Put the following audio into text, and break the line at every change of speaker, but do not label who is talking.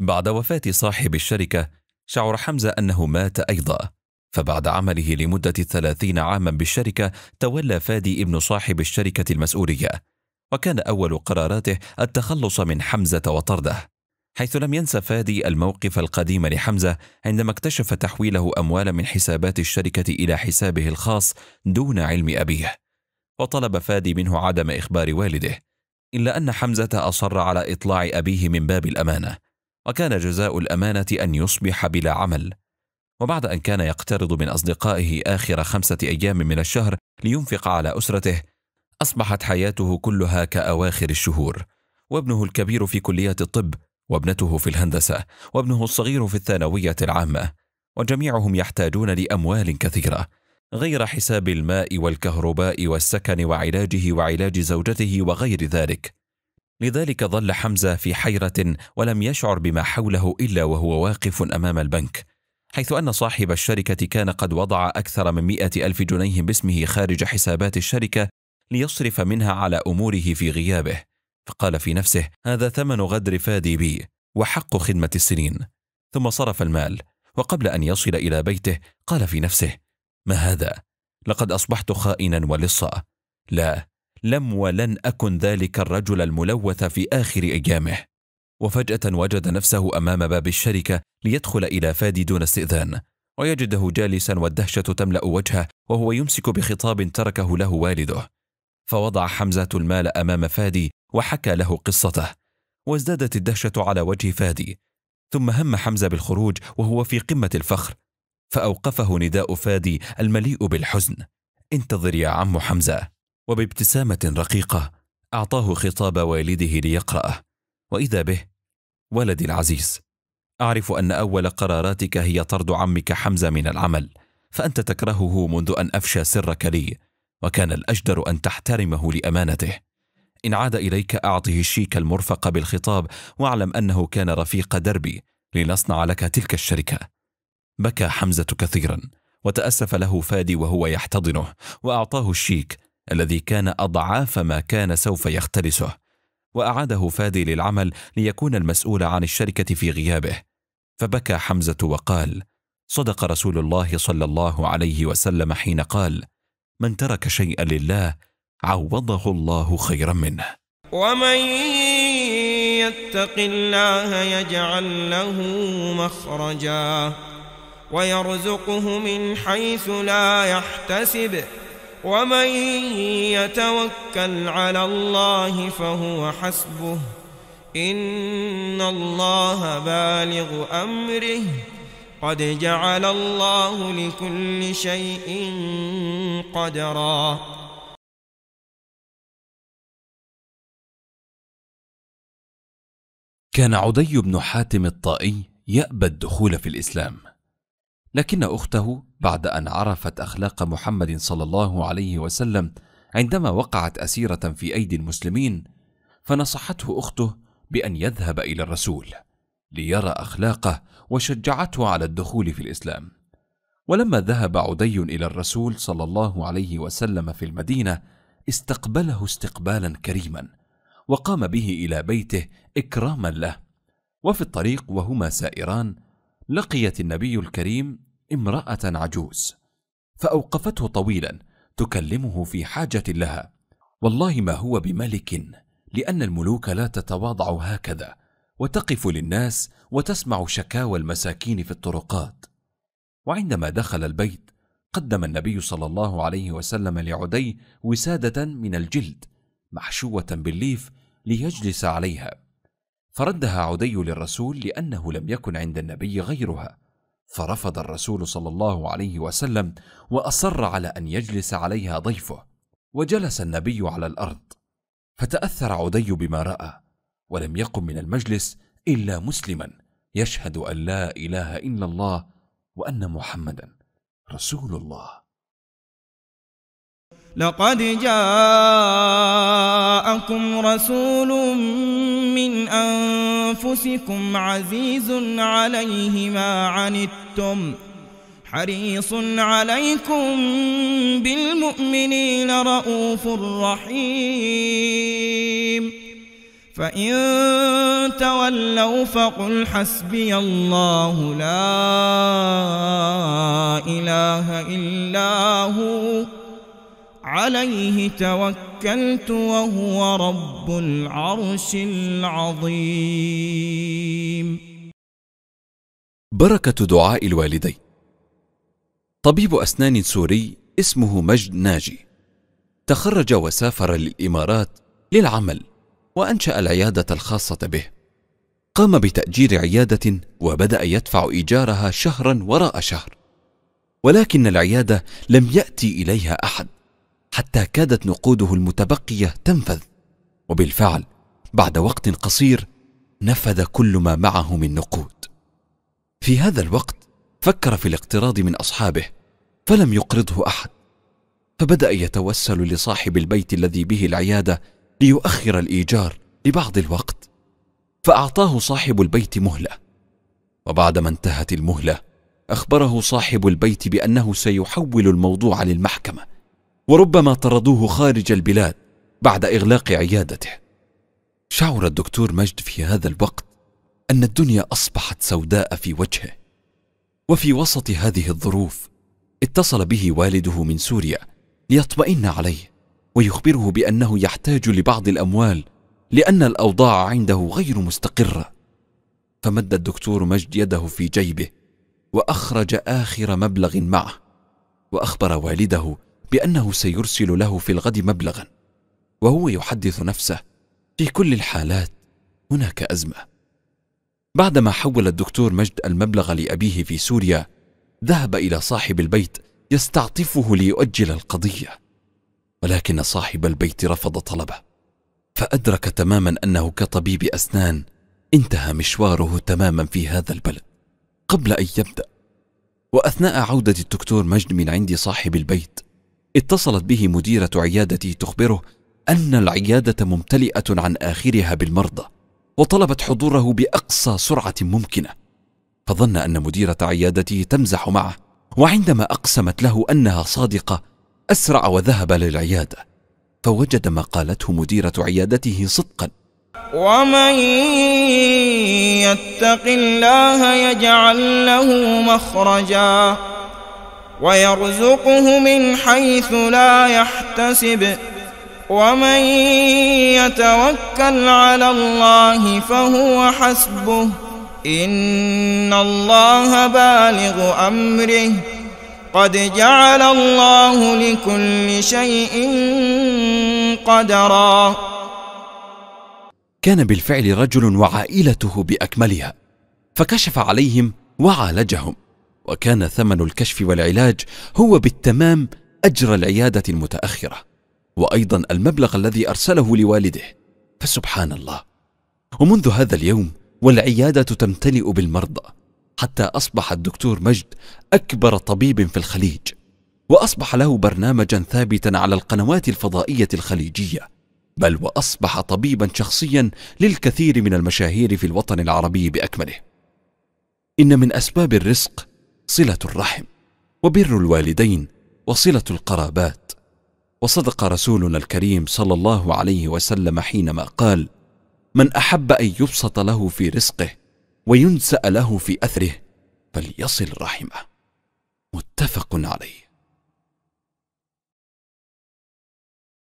بعد وفاة صاحب الشركة شعر حمزة أنه مات أيضا فبعد عمله لمدة ثلاثين عاما بالشركة تولى فادي ابن صاحب الشركة المسؤولية وكان أول قراراته التخلص من حمزة وطرده حيث لم ينسى فادي الموقف القديم لحمزة عندما اكتشف تحويله أموال من حسابات الشركة إلى حسابه الخاص دون علم أبيه وطلب فادي منه عدم إخبار والده إلا أن حمزة أصر على إطلاع أبيه من باب الأمانة وكان جزاء الأمانة أن يصبح بلا عمل وبعد أن كان يقترض من أصدقائه آخر خمسة أيام من الشهر لينفق على أسرته أصبحت حياته كلها كأواخر الشهور وابنه الكبير في كلية الطب وابنته في الهندسة وابنه الصغير في الثانوية العامة وجميعهم يحتاجون لأموال كثيرة غير حساب الماء والكهرباء والسكن وعلاجه وعلاج زوجته وغير ذلك لذلك ظل حمزه في حيره ولم يشعر بما حوله الا وهو واقف امام البنك حيث أن صاحب الشركة كان قد وضع أكثر من مئة ألف جنيه باسمه خارج حسابات الشركة ليصرف منها على أموره في غيابه فقال في نفسه هذا ثمن غدر فادي بي وحق خدمة السنين ثم صرف المال وقبل أن يصل إلى بيته قال في نفسه ما هذا؟ لقد أصبحت خائنا ولصا لا لم ولن أكن ذلك الرجل الملوث في آخر أيامه وفجأة وجد نفسه أمام باب الشركة ليدخل إلى فادي دون استئذان ويجده جالسا والدهشة تملأ وجهه وهو يمسك بخطاب تركه له والده فوضع حمزة المال أمام فادي وحكى له قصته وازدادت الدهشة على وجه فادي ثم هم حمزة بالخروج وهو في قمة الفخر فأوقفه نداء فادي المليء بالحزن انتظر يا عم حمزة وبابتسامة رقيقة أعطاه خطاب والده ليقرأه وإذا به ولدي العزيز أعرف أن أول قراراتك هي طرد عمك حمزة من العمل فأنت تكرهه منذ أن أفشى سرك لي وكان الأجدر أن تحترمه لأمانته إن عاد إليك أعطه الشيك المرفق بالخطاب واعلم أنه كان رفيق دربي لنصنع لك تلك الشركة بكى حمزة كثيرا وتأسف له فادي وهو يحتضنه وأعطاه الشيك الذي كان أضعاف ما كان سوف يختلسه وأعاده فادي للعمل ليكون المسؤول عن الشركة في غيابه فبكى حمزة وقال صدق رسول الله صلى الله عليه وسلم حين قال من ترك شيئا لله عوضه الله خيرا منه
ومن يتق الله يجعل له مخرجا ويرزقه من حيث لا يحتسب ومن يتوكل على الله فهو حسبه إن الله بالغ أمره قد جعل الله لكل شيء قدرا
كان عدي بن حاتم الطائي يأبى الدخول في الإسلام لكن اخته بعد ان عرفت اخلاق محمد صلى الله عليه وسلم عندما وقعت اسيره في ايدي المسلمين فنصحته اخته بان يذهب الى الرسول ليرى اخلاقه وشجعته على الدخول في الاسلام ولما ذهب عدي الى الرسول صلى الله عليه وسلم في المدينه استقبله استقبالا كريما وقام به الى بيته اكراما له وفي الطريق وهما سائران لقيت النبي الكريم امراه عجوز فاوقفته طويلا تكلمه في حاجه لها والله ما هو بملك لان الملوك لا تتواضع هكذا وتقف للناس وتسمع شكاوى المساكين في الطرقات وعندما دخل البيت قدم النبي صلى الله عليه وسلم لعدي وساده من الجلد محشوه بالليف ليجلس عليها فردها عدي للرسول لأنه لم يكن عند النبي غيرها فرفض الرسول صلى الله عليه وسلم وأصر على أن يجلس عليها ضيفه وجلس النبي على الأرض فتأثر عدي بما رأى ولم يقم من المجلس إلا مسلما يشهد أن لا إله إلا الله وأن محمدا رسول
الله لقد جاءكم رسول من أنفسكم عزيز عليه ما عنتم حريص عليكم بالمؤمنين رؤوف رحيم فإن تولوا فقل حسبي الله لا إله إلا هو عليه توكلت وهو رب العرش العظيم
بركة دعاء الوالدين طبيب أسنان سوري اسمه مجد ناجي تخرج وسافر للإمارات للعمل وأنشأ العيادة الخاصة به قام بتأجير عيادة وبدأ يدفع إيجارها شهرا وراء شهر ولكن العيادة لم يأتي إليها أحد حتى كادت نقوده المتبقيه تنفذ وبالفعل بعد وقت قصير نفذ كل ما معه من نقود في هذا الوقت فكر في الاقتراض من اصحابه فلم يقرضه احد فبدا يتوسل لصاحب البيت الذي به العياده ليؤخر الايجار لبعض الوقت فاعطاه صاحب البيت مهله وبعدما انتهت المهله اخبره صاحب البيت بانه سيحول الموضوع للمحكمه وربما طردوه خارج البلاد بعد اغلاق عيادته شعر الدكتور مجد في هذا الوقت ان الدنيا اصبحت سوداء في وجهه وفي وسط هذه الظروف اتصل به والده من سوريا ليطمئن عليه ويخبره بانه يحتاج لبعض الاموال لان الاوضاع عنده غير مستقره فمد الدكتور مجد يده في جيبه واخرج اخر مبلغ معه واخبر والده بانه سيرسل له في الغد مبلغا وهو يحدث نفسه في كل الحالات هناك ازمه بعدما حول الدكتور مجد المبلغ لابيه في سوريا ذهب الى صاحب البيت يستعطفه ليؤجل القضيه ولكن صاحب البيت رفض طلبه فادرك تماما انه كطبيب اسنان انتهى مشواره تماما في هذا البلد قبل ان يبدا واثناء عوده الدكتور مجد من عند صاحب البيت اتصلت به مديرة عيادتي تخبره أن العيادة ممتلئة عن آخرها بالمرضى وطلبت حضوره بأقصى سرعة ممكنة فظن أن مديرة عيادته تمزح معه وعندما أقسمت له أنها صادقة أسرع وذهب للعيادة فوجد ما قالته مديرة عيادته صدقا
ومن يتق الله يجعل له مخرجا ويرزقه من حيث لا يحتسب ومن يتوكل على الله فهو حسبه إن الله بالغ أمره قد جعل الله لكل شيء قدرا
كان بالفعل رجل وعائلته بأكملها فكشف عليهم وعالجهم وكان ثمن الكشف والعلاج هو بالتمام اجر العياده المتاخره وايضا المبلغ الذي ارسله لوالده فسبحان الله ومنذ هذا اليوم والعياده تمتلئ بالمرضى حتى اصبح الدكتور مجد اكبر طبيب في الخليج واصبح له برنامجا ثابتا على القنوات الفضائيه الخليجيه بل واصبح طبيبا شخصيا للكثير من المشاهير في الوطن العربي باكمله ان من اسباب الرزق صله الرحم وبر الوالدين وصله القرابات وصدق رسولنا الكريم صلى الله عليه وسلم حينما قال من احب ان يبسط له في رزقه وينسا له في اثره فليصل رحمه متفق عليه